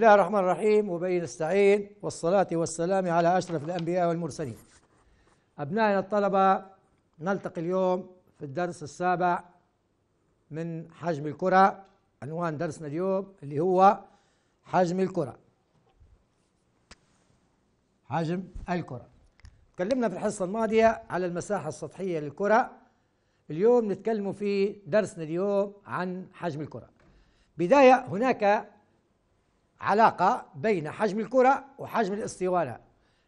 الله الرحمن الرحيم وبه نستعين والصلاة والسلام على أشرف الأنبياء والمرسلين أبنائنا الطلبة نلتقي اليوم في الدرس السابع من حجم الكرة عنوان درسنا اليوم اللي هو حجم الكرة حجم الكرة تكلمنا في الحصة الماضية على المساحة السطحية للكرة اليوم نتكلم في درسنا اليوم عن حجم الكرة بداية هناك علاقة بين حجم الكرة وحجم الاستوانة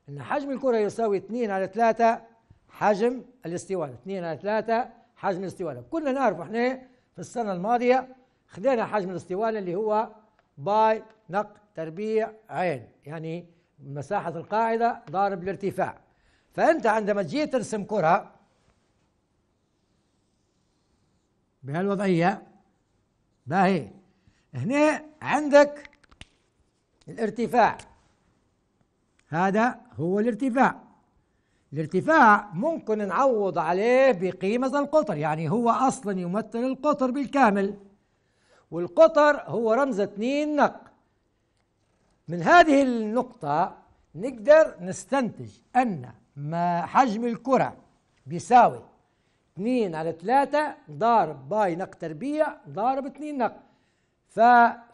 إن حجم الكرة يساوي 2 على 3 حجم الاستوانة 2 على 3 حجم الاستوانة كنا نعرف احنا في السنة الماضية خذينا حجم الاستوانة اللي هو باي نق تربيع عين يعني مساحة القاعدة ضارب الارتفاع فأنت عندما تجي ترسم كرة بهالوضعية باهي هنا عندك الارتفاع هذا هو الارتفاع الارتفاع ممكن نعوض عليه بقيمة القطر يعني هو أصلا يمثل القطر بالكامل والقطر هو رمز اثنين نق من هذه النقطة نقدر نستنتج أن ما حجم الكرة بيساوي 2 على 3 ضارب باي نق تربيع ضارب 2 نق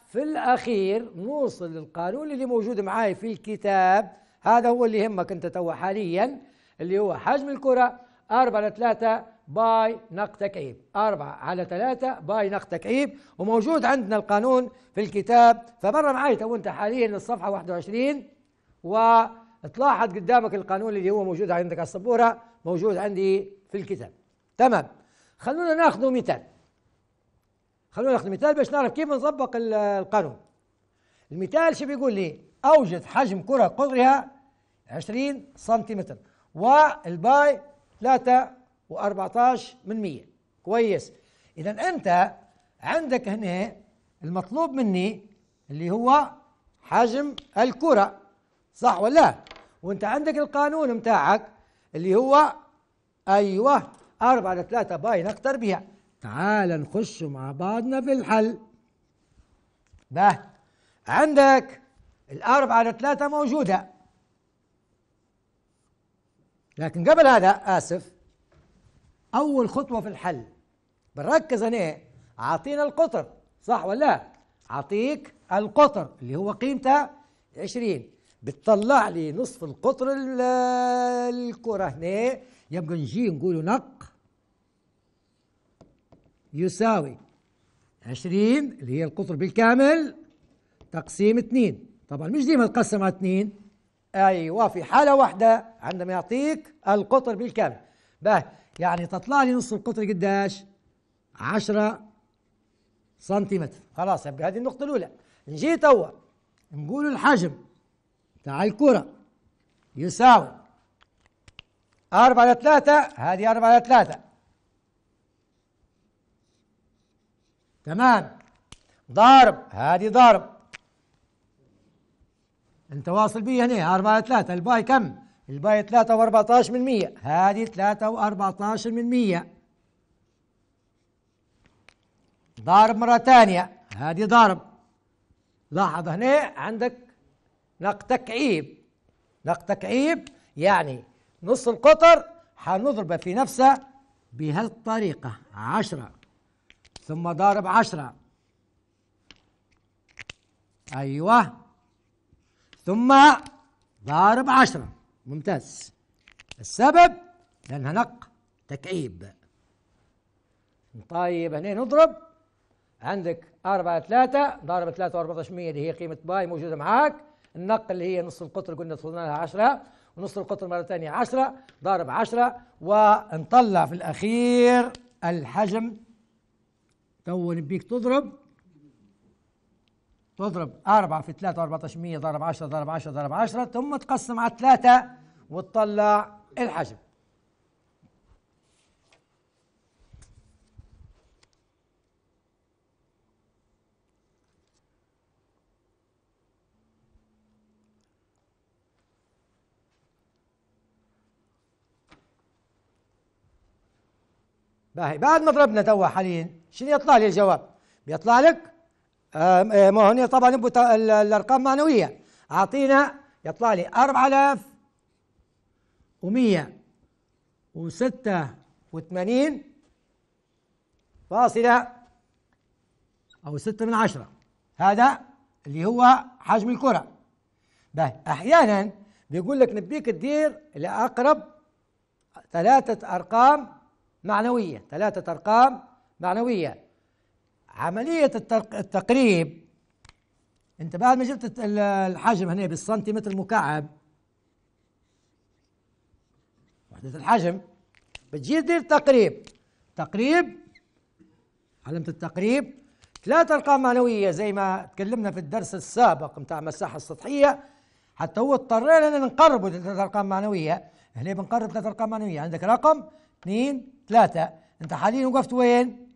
في الأخير نوصل للقانون اللي موجود معاي في الكتاب هذا هو اللي يهمك أنت تو حاليا اللي هو حجم الكرة 4 على 3 باي نق تكعيب 4 على 3 باي نق تكعيب وموجود عندنا القانون في الكتاب فمر معاي تو أنت حاليا الصفحة 21 وتلاحظ قدامك القانون اللي هو موجود عندك على السبورة موجود عندي في الكتاب تمام خلونا ناخذ مثال خلونا ناخذ مثال باش نعرف كيف نطبق القانون المثال شو بيقول لي أوجد حجم كرة قطرها 20 سنتيمتر والباي 3 و14 من 100 كويس إذا أنت عندك هنا المطلوب مني اللي هو حجم الكرة صح ولا لا؟ وأنت عندك القانون متاعك اللي هو أيوه 4 على 3 باي نقطر بها تعال نخش مع بعضنا في الحل به عندك الأربعة على ثلاثة موجودة لكن قبل هذا آسف أول خطوة في الحل بنركز أنا عطينا القطر صح ولا لا؟ عطيك القطر اللي هو قيمته 20 بتطلع لي نصف القطر الكرة هنا يبقى نجي نقول نق يساوي 20 اللي هي القطر بالكامل تقسيم 2 طبعا مش ديما تقسم على 2 ايوه في حاله واحده عندما يعطيك القطر بالكامل به يعني تطلع لي نص القطر قداش 10 سنتيمتر خلاص يبقى هذه النقطه الاولى نجي توا نقول الحجم تاع الكره يساوي 4 على 3 هذه 4 على 3 تمام ضارب هذه ضارب انت واصل بي هنا 4 3 الباي كم الباي 3 و14 من مية هذه 3 و14 من مية ضارب مرة ثانية هذه ضارب لاحظ هنا عندك نقد تكعيب نقد تكعيب يعني نص القطر حنضربه في نفسه بهالطريقة عشرة ثم ضارب عشرة أيوة ثم ضارب عشرة ممتاز السبب نق تكعيب طيب هنا نضرب عندك أربعة ثلاثة ضارب ثلاثة وأربعة مية اللي هي قيمة باي موجودة معاك النقل اللي هي نص القطر قلنا وصلنا لها عشرة ونص القطر مرة ثانية عشرة ضارب عشرة ونطلع في الأخير الحجم تون بيك تضرب تضرب 4 في 3 14 100 ضرب 10 ضرب 10 ضرب 10 ثم تقسم على 3 وتطلع الحجم باهي بعد ما ضربنا توا حاليا شنو يطلع لي الجواب بيطلع لك آه ما هنا طبعا الارقام معنويه اعطينا يطلع لي 4186 فاصلة أو ستة من عشرة هذا اللي هو حجم الكرة باهي أحيانا بيقول لك نبيك تدير لأقرب ثلاثة أرقام معنوية ثلاثة أرقام معنوية عملية التقريب أنت بعد ما جبت الحجم هنا بالسنتيمتر مكعب وحدة الحجم بتجي تدير تقريب تقريب علامة التقريب ثلاثة أرقام معنوية زي ما تكلمنا في الدرس السابق متاع المساحة السطحية حتى هو اضطرينا نقربوا ثلاثة أرقام معنوية هنا بنقرب ثلاثة أرقام معنوية عندك رقم اثنين ثلاثة انت حاليا وقفت وين؟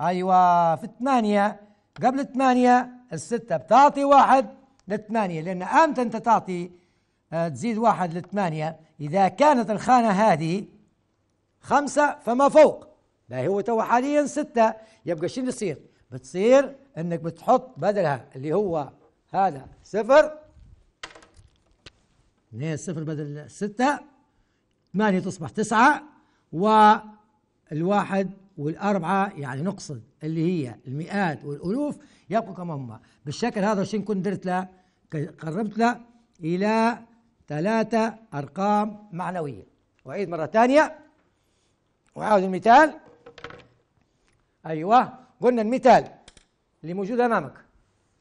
ايوه في الثمانية قبل الثمانية الستة بتعطي واحد للثمانية لأن أمتى أنت تعطي آه، تزيد واحد للثمانية إذا كانت الخانة هذه خمسة فما فوق لا هو تو حاليا ستة يبقى شنو يصير؟ بتصير أنك بتحط بدلها اللي هو هذا صفر اللي هي الصفر بدل ستة ثمانية تصبح تسعة والواحد والأربعة يعني نقصد اللي هي المئات والألوف يبقوا كما هم بالشكل هذا شين كنت درت له قربت له إلى ثلاثة أرقام معنوية وأعيد مرة ثانية وعاود المثال أيوه قلنا المثال اللي موجود أمامك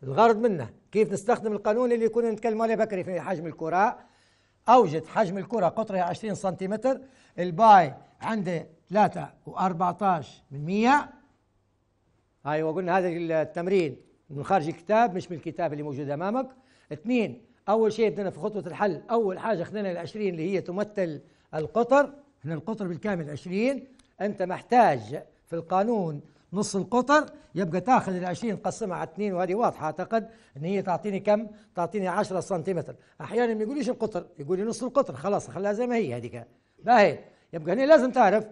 الغرض منه كيف نستخدم القانون اللي كنا نتكلم عليه بكري في حجم الكرة أوجد حجم الكرة قطرها 20 سنتيمتر الباي عند 3 و14 من 100 هاي وقلنا هذا التمرين من خارج الكتاب مش من الكتاب اللي موجود امامك اثنين اول شيء بدنا في خطوه الحل اول حاجه اخذنا ال 20 اللي هي تمثل القطر هنا القطر بالكامل 20 انت محتاج في القانون نص القطر يبقى تاخذ ال 20 قسمها على 2 وهذه واضحه اعتقد ان هي تعطيني كم؟ تعطيني 10 سنتيمتر، احيانا ما يقوليش القطر يقول لي نص القطر خلاص خلاها زي ما هي هذيك باهي يبقى هنا لازم تعرف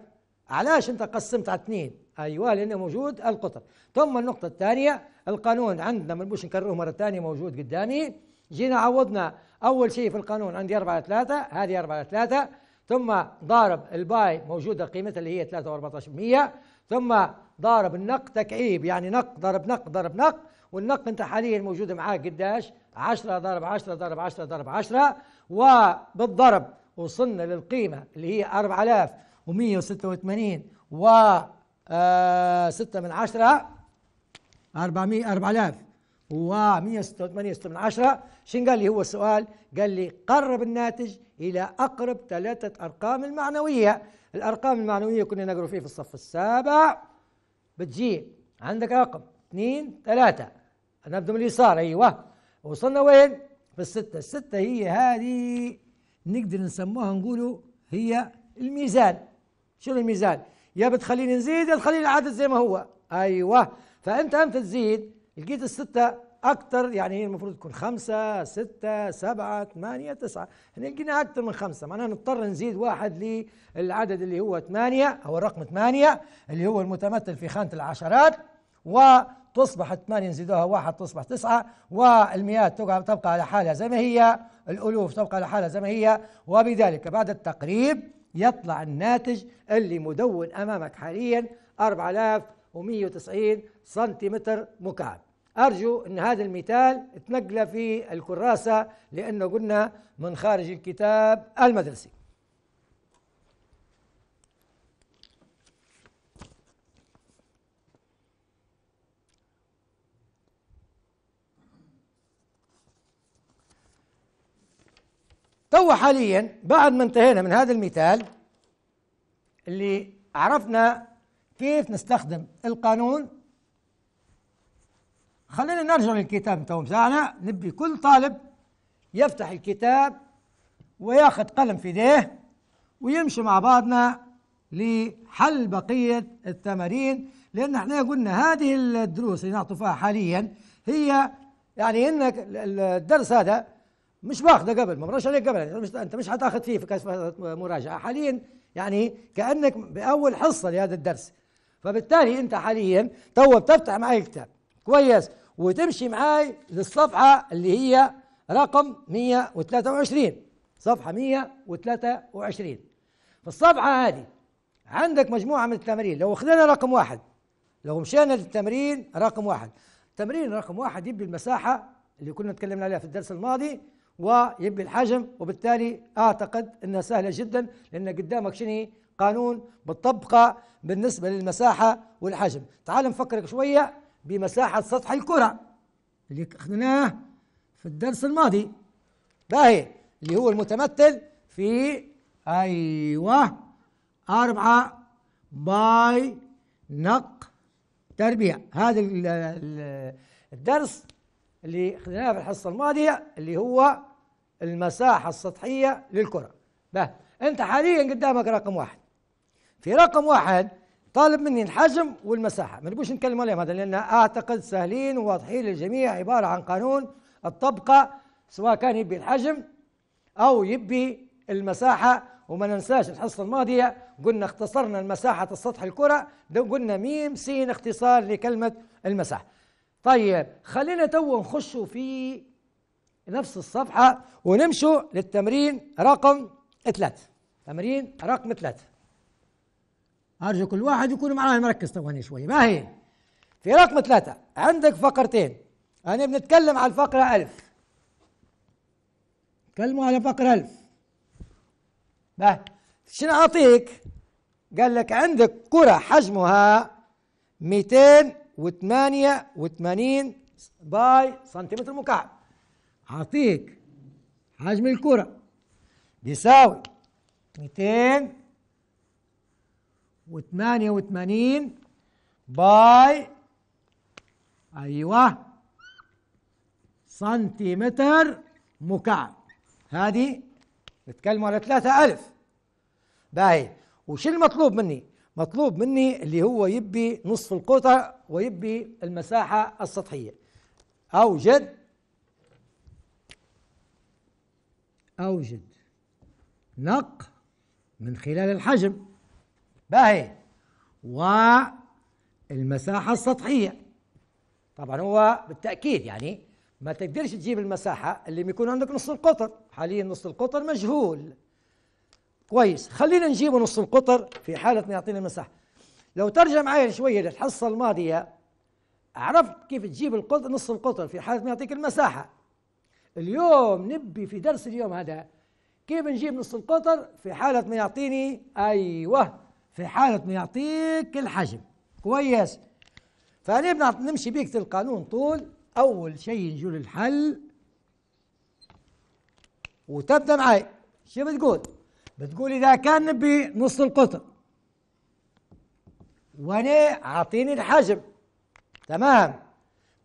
علاش انت قسمت على اثنين ايوه لانه موجود القطر ثم النقطه الثانيه القانون عندنا ما نبوش نكرره مره ثانيه موجود قدامي جينا عوضنا اول شيء في القانون عندي 4 على 3 هذه 4 على 3 ثم ضارب الباي موجوده قيمتها اللي هي 3.14% ثم ضارب النق تكعيب يعني نق ضرب نق ضرب نق والنق انت حاليا موجود معاك قداش 10 ضرب 10 ضرب 10 ضرب 10 وبالضرب وصلنا للقيمة اللي هي 4186 و 6 آه، من عشرة 400 4000 و186 6 من عشرة شن قال لي هو السؤال قال لي قرب الناتج إلى أقرب ثلاثة أرقام المعنوية الأرقام المعنوية كنا نقرأ فيه في الصف السابع بتجي عندك رقم اثنين ثلاثة نبدأ من اليسار أيوه وصلنا وين؟ في الستة الستة هي هذه نقدر نسموها نقولوا هي الميزان شنو الميزان يا بتخليني نزيد يا تخليني العدد زي ما هو ايوه فانت انت تزيد لقيت الستة أكثر يعني هي المفروض تكون خمسة ستة سبعة ثمانية تسعة احنا لقينا أكثر من خمسة معناها نضطر نزيد واحد للعدد اللي هو ثمانية أو الرقم ثمانية اللي هو المتمثل في خانة العشرات و تصبح 8 نزيدوها 1 تصبح 9 والمئات تبقى على حالها زي ما هي الألوف تبقى على حالها زي ما هي وبذلك بعد التقريب يطلع الناتج اللي مدون أمامك حاليا 4190 سنتيمتر مكعب أرجو أن هذا المثال تنقله في الكراسة لأنه قلنا من خارج الكتاب المدرسي تو حاليا بعد ما انتهينا من هذا المثال اللي عرفنا كيف نستخدم القانون خلينا نرجع للكتاب تو مساعنا نبي كل طالب يفتح الكتاب وياخذ قلم في ايديه ويمشي مع بعضنا لحل بقية التمارين لأن احنا قلنا هذه الدروس اللي نعطوا فيها حاليا هي يعني انك الدرس هذا مش واخده قبل ما مرش عليك قبل يعني مش انت مش حتاخذ فيه في كاس مراجعه حاليا يعني كانك باول حصه لهذا الدرس فبالتالي انت حاليا تو بتفتح معي الكتاب كويس وتمشي معي للصفحه اللي هي رقم 123 صفحه 123 في الصفحه هذه عندك مجموعه من التمارين لو اخذنا رقم واحد لو مشينا للتمرين رقم واحد تمرين رقم واحد يبدي المساحه اللي كنا تكلمنا عليها في الدرس الماضي ويبقى الحجم وبالتالي اعتقد انها سهله جدا لان قدامك شنو قانون بتطبقه بالنسبه للمساحه والحجم تعال نفكرك شويه بمساحه سطح الكره اللي اخذناه في الدرس الماضي باهي اللي هو المتمثل في ايوه أربعة باي نق تربيع هذا الدرس اللي اخذناه في الحصه الماضيه اللي هو المساحة السطحية للكرة به أنت حاليا قدامك رقم واحد في رقم واحد طالب مني الحجم والمساحة ما نبوش نتكلم عليهم هذا لأن أعتقد سهلين وواضحين للجميع عبارة عن قانون الطبقة سواء كان يبي الحجم أو يبي المساحة وما ننساش الحصة الماضية قلنا اختصرنا المساحة السطح الكرة قلنا ميم سين اختصار لكلمة المساحة طيب خلينا تو نخشوا في نفس الصفحة ونمشوا للتمرين رقم ثلاثة تمرين رقم ثلاثة أرجو كل واحد يكون معايا مركز تو شوي شوية ما هي في رقم ثلاثة عندك فقرتين أنا بنتكلم على الفقرة ألف تكلموا على فقرة ألف به شنو أعطيك قال لك عندك كرة حجمها 288 باي سنتيمتر مكعب اعطيك حجم الكرة بيساوي 288 باي ايوه سنتيمتر مكعب هذه نتكلم على 3000 باهي وش المطلوب مني؟ مطلوب مني اللي هو يبي نصف القطع ويبي المساحة السطحية أوجد أوجد نق من خلال الحجم باهي والمساحة السطحية طبعا هو بالتأكيد يعني ما تقدرش تجيب المساحة اللي بيكون عندك نص القطر حاليا نص القطر مجهول كويس خلينا نجيب نص القطر في حالة ما يعطينا المساحة لو ترجع معايا شوية للحصة الماضية عرفت كيف تجيب القطر نص القطر في حالة ما يعطيك المساحة اليوم نبي في درس اليوم هذا كيف نجيب نص القطر في حالة ما يعطيني أيوه في حالة ما يعطيك الحجم كويس فأنا نمشي بيك القانون طول أول شيء نجي للحل وتبدأ معي شو بتقول؟ بتقول إذا كان نبي نص القطر وأنا أعطيني الحجم تمام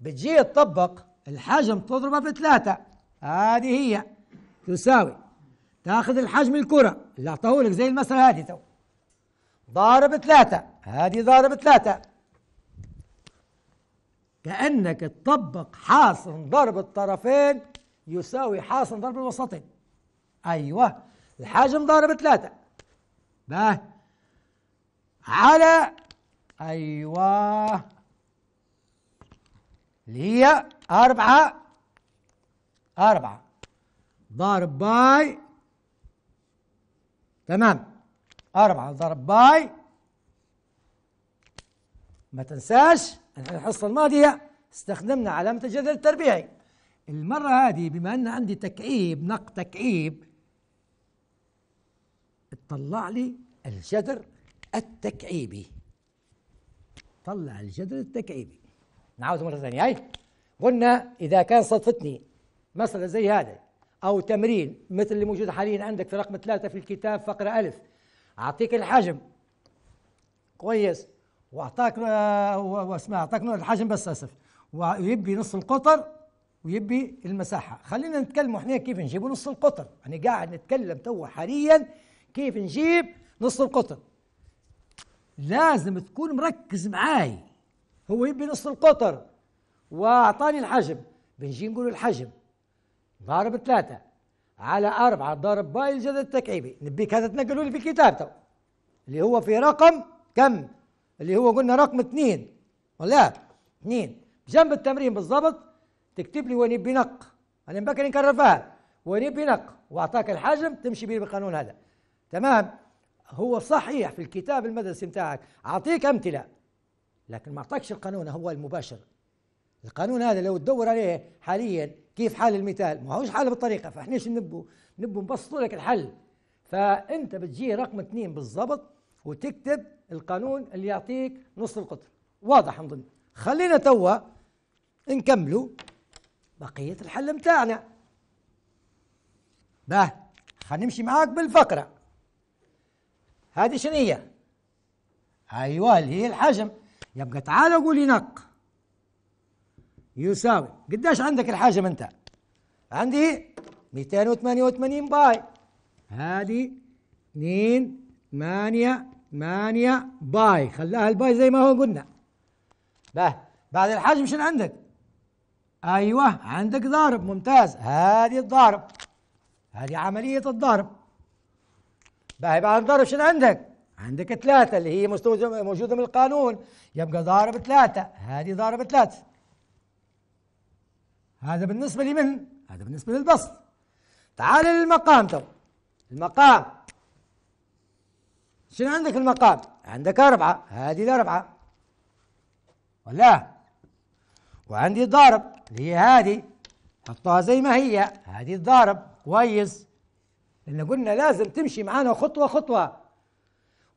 بتجي تطبق الحجم تضربه بثلاثة هذه هي تساوي تاخذ الحجم الكرة اللي أعطاه لك زي المسألة هذه تو ضارب ثلاثة هذه ضارب ثلاثة كأنك تطبق حاصل ضرب الطرفين يساوي حاصل ضرب الوسطين أيوة الحجم ضارب ثلاثة باه على أيوة اللي هي أربعة أربعة ضارب باي تمام أربعة ضرب باي ما تنساش الحصة الماضية استخدمنا علامة الجذر التربيعي المرة هذه بما أن عندي تكعيب نق تكعيب طلع لي الجذر التكعيبي طلع الجذر التكعيبي نعاود مرة ثانية هاي قلنا إذا كان صدفتني مسألة زي هذا أو تمرين مثل اللي موجود حاليا عندك في رقم ثلاثة في الكتاب فقرة ألف أعطيك الحجم كويس وأعطاك واسمع أعطاك الحجم بس أسف ويبي نص القطر ويبي المساحة خلينا نتكلم احنا كيف نجيب نص القطر أنا قاعد نتكلم تو حاليا كيف نجيب نص القطر لازم تكون مركز معاي هو يبي نص القطر واعطاني الحجم بنجي نقول الحجم ضارب ثلاثة على أربعة ضارب باي الجذر التكعيبي نبيك هذا تنقلوا لي في كتابته اللي هو في رقم كم اللي هو قلنا رقم اثنين ولا اثنين جنب التمرين بالضبط تكتب لي وين يبي نق انا بكري نكرر فيها وين يبي نق واعطاك الحجم تمشي به بالقانون هذا تمام هو صحيح في الكتاب المدرسي بتاعك اعطيك امثله لكن ما اعطاكش القانون هو المباشر القانون هذا لو تدور عليه حاليا كيف حال المثال ما هوش حال بالطريقه فاحنا ايش نبوا نبوا نبسطوا لك الحل فانت بتجي رقم اثنين بالضبط وتكتب القانون اللي يعطيك نص القطر واضح نظن خلينا توا نكملوا بقيه الحل متاعنا باه نمشي معاك بالفقره هذه شنو هي ايوه اللي هي الحجم يبقى تعال قولي نق يساوي قديش عندك الحجم انت عندي 288 باي هذه 2 8 8 باي خلاها الباي زي ما هو قلنا به بعد الحجم شنو عندك ايوه عندك ضارب ممتاز هذه الضارب هذه عملية الضرب باهي بعد الضرب شنو عندك؟ عندك ثلاثة اللي هي موجودة من القانون يبقى ضارب ثلاثة هذه ضارب ثلاثة هذا بالنسبة لمن؟ هذا بالنسبة للبسط تعال للمقام تو المقام شنو عندك المقام؟ عندك أربعة هذه الأربعة ولا وعندي الضارب اللي هي هذه حطها زي ما هي هذه الضارب كويس لأن قلنا لازم تمشي معانا خطوة خطوة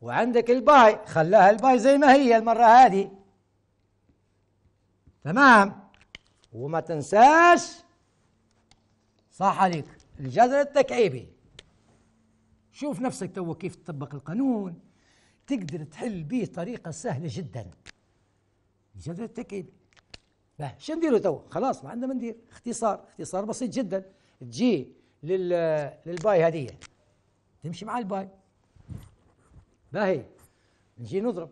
وعندك الباي خلاها الباي زي ما هي المرة هذه تمام وما تنساش صح عليك الجذر التكعيبي شوف نفسك تو كيف تطبق القانون تقدر تحل به طريقة سهلة جدا الجذر التكعيبي شو نديروا تو خلاص ما عندنا ما ندير اختصار اختصار بسيط جدا تجي لل للباي هذه تمشي مع الباي باهي نجي نضرب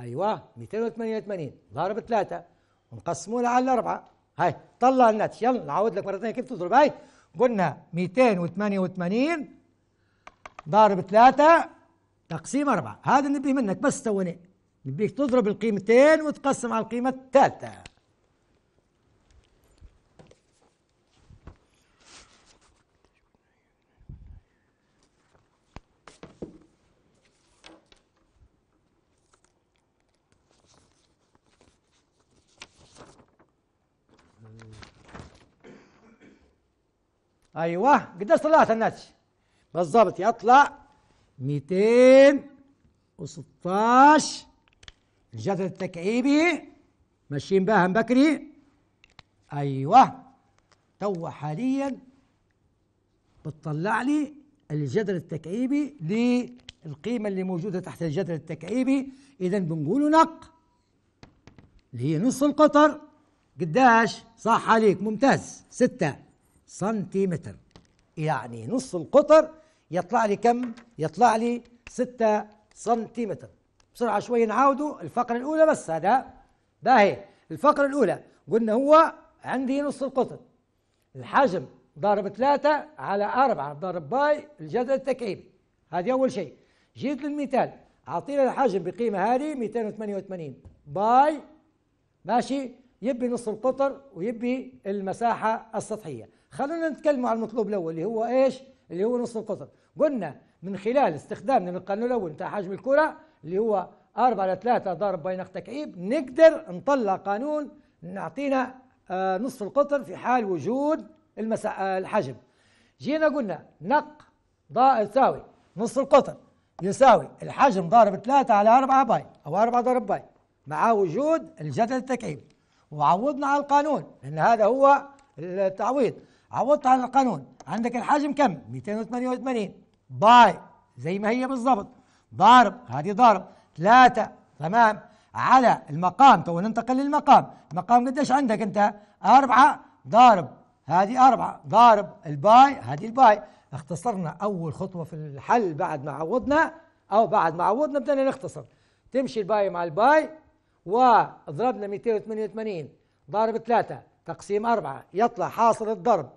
ايوه 288 ضارب 3 نقسموها على الأربعة هاي طلع الناتج يلا نعود لك مرة ثانية كيف تضرب هاي قلنا 288 ضارب 3 تقسيم 4 هذا نبيه منك بس توني نبيك تضرب القيمتين وتقسم على القيمة الثالثة ايوه قديش طلعت الناتج بالضبط يطلع 216 الجدول التكعيبي ماشيين بها بكري ايوه تو حاليا بتطلع لي الجذر التكعيبي للقيمة اللي موجودة تحت الجذر التكعيبي إذا بنقول نق اللي هي نص القطر قداش صح عليك ممتاز ستة سنتيمتر يعني نص القطر يطلع لي كم؟ يطلع لي 6 سنتيمتر بسرعة شوية نعاودوا الفقرة الأولى بس هذا باهي الفقرة الأولى قلنا هو عندي نص القطر الحجم ضارب ثلاثة على أربعة ضارب باي الجدول التكعيبي هذه أول شيء جيت للمثال أعطينا الحجم بقيمة هذه 288 باي ماشي يبي نص القطر ويبي المساحة السطحية خلونا نتكلم عن المطلوب الاول اللي هو ايش اللي هو نص القطر قلنا من خلال استخدامنا للقانون الاول بتاع حجم الكره اللي هو 4 على 3 ضرب بين تكعيب نقدر نطلع قانون نعطينا آه، نصف القطر في حال وجود المسا... آه، الحجم جينا قلنا نق يساوي نصف القطر يساوي الحجم ضارب 3 على 4 باي او 4 ضرب باي مع وجود الجدل التكعيب وعوضنا على القانون لان هذا هو التعويض عوضت عن القانون عندك الحجم كم 288 باي زي ما هي بالضبط ضارب هذه ضارب ثلاثة تمام على المقام تو ننتقل للمقام المقام قديش عندك انت أربعة ضارب هذه أربعة ضارب الباي هذه الباي اختصرنا اول خطوه في الحل بعد ما عوضنا او بعد ما عوضنا بدنا نختصر تمشي الباي مع الباي وضربنا 288 ضارب ثلاثة تقسيم أربعة يطلع حاصل الضرب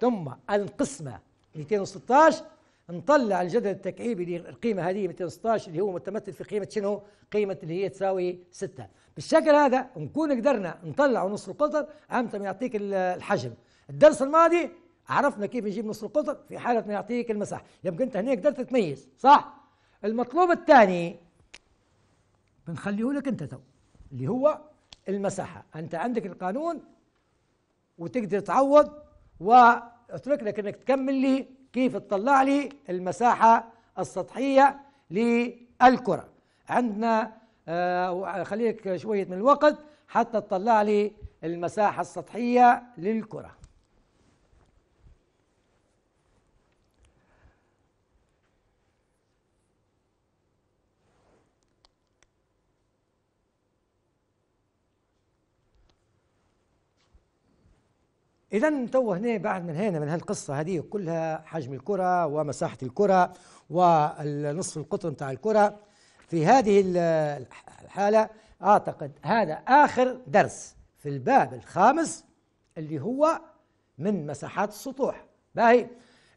ثم القسمة 216 نطلع الجدول التكعيبي للقيمة هذه 216 اللي هو متمثل في قيمة شنو؟ قيمة اللي هي تساوي 6 بالشكل هذا نكون قدرنا نطلع نص القطر عامة يعطيك الحجم الدرس الماضي عرفنا كيف نجيب نص القطر في حالة ما يعطيك المساحة يبقى أنت هنا قدرت تميز صح؟ المطلوب الثاني بنخليه لك أنت تو اللي هو المساحة أنت عندك القانون وتقدر تعوض واترك لك انك تكمل لي كيف تطلع لي المساحه السطحيه للكره عندنا آه خليك شويه من الوقت حتى تطلع لي المساحه السطحيه للكره اذا تو هنا بعد من هنا من هالقصه هذه كلها حجم الكره ومساحه الكره والنصف القطر نتاع الكره في هذه الحاله اعتقد هذا اخر درس في الباب الخامس اللي هو من مساحات السطوح باهي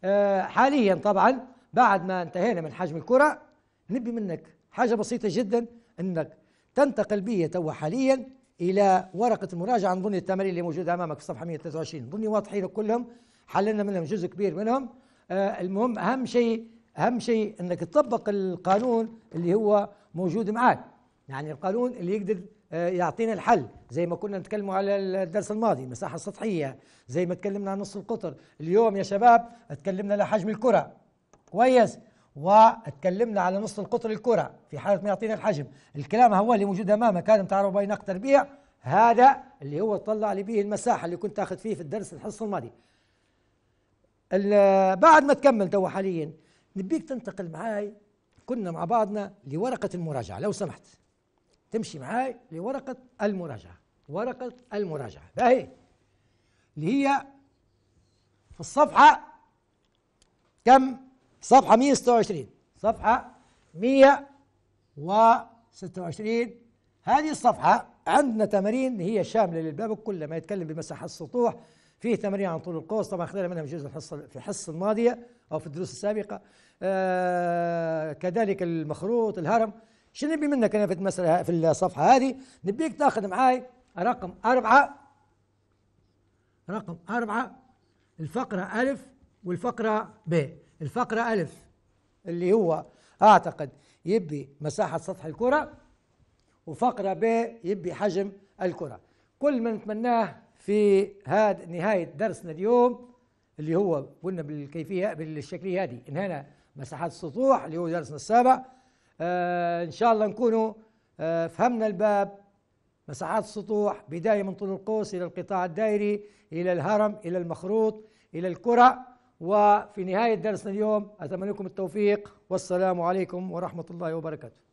آه، حاليا طبعا بعد ما انتهينا من حجم الكره نبي منك حاجه بسيطه جدا انك تنتقل بيا توا حاليا إلى ورقة المراجعة عن بنيه التمارين اللي موجودة أمامك في صفحة 123 ضمني واضحين كلهم حللنا منهم جزء كبير منهم آه المهم أهم شيء أهم شيء أنك تطبق القانون اللي هو موجود معك يعني القانون اللي يقدر آه، يعطينا الحل زي ما كنا نتكلموا على الدرس الماضي المساحه السطحيه زي ما تكلمنا عن نص القطر اليوم يا شباب تكلمنا على حجم الكره كويس واتكلمنا على نص القطر الكرة في حالة ما يعطينا الحجم الكلام هو اللي موجود أمامك هذا متعرف بين نقطة ربيع هذا اللي هو طلع لي به المساحة اللي كنت أخذ فيه في الدرس الحصة الماضي بعد ما تكمل توا حاليا نبيك تنتقل معاي كنا مع بعضنا لورقة المراجعة لو سمحت تمشي معاي لورقة المراجعة ورقة المراجعة باهي اللي هي في الصفحة كم صفحة 126 صفحة 126 هذه الصفحة عندنا تمارين هي شاملة للباب كل ما يتكلم بمساحة السطوح فيه تمارين عن طول القوس طبعا خذينا منها جزء الحصة في الحصة الماضية أو في الدروس السابقة آه كذلك المخروط الهرم شو نبي منك أنا في المسألة في الصفحة هذه نبيك تاخذ معاي رقم أربعة رقم أربعة الفقرة ألف والفقرة ب الفقرة ألف اللي هو أعتقد يبي مساحة سطح الكرة وفقرة ب يبي حجم الكرة كل ما نتمناه في هذا نهاية درسنا اليوم اللي هو قلنا بالكيفية بالشكلية هذه انهينا مساحات السطوح اللي هو درسنا السابع آه إن شاء الله نكونوا آه فهمنا الباب مساحات السطوح بداية من طول القوس إلى القطاع الدائري إلى الهرم إلى المخروط إلى الكرة وفي نهاية درسنا اليوم أتمنى لكم التوفيق والسلام عليكم ورحمة الله وبركاته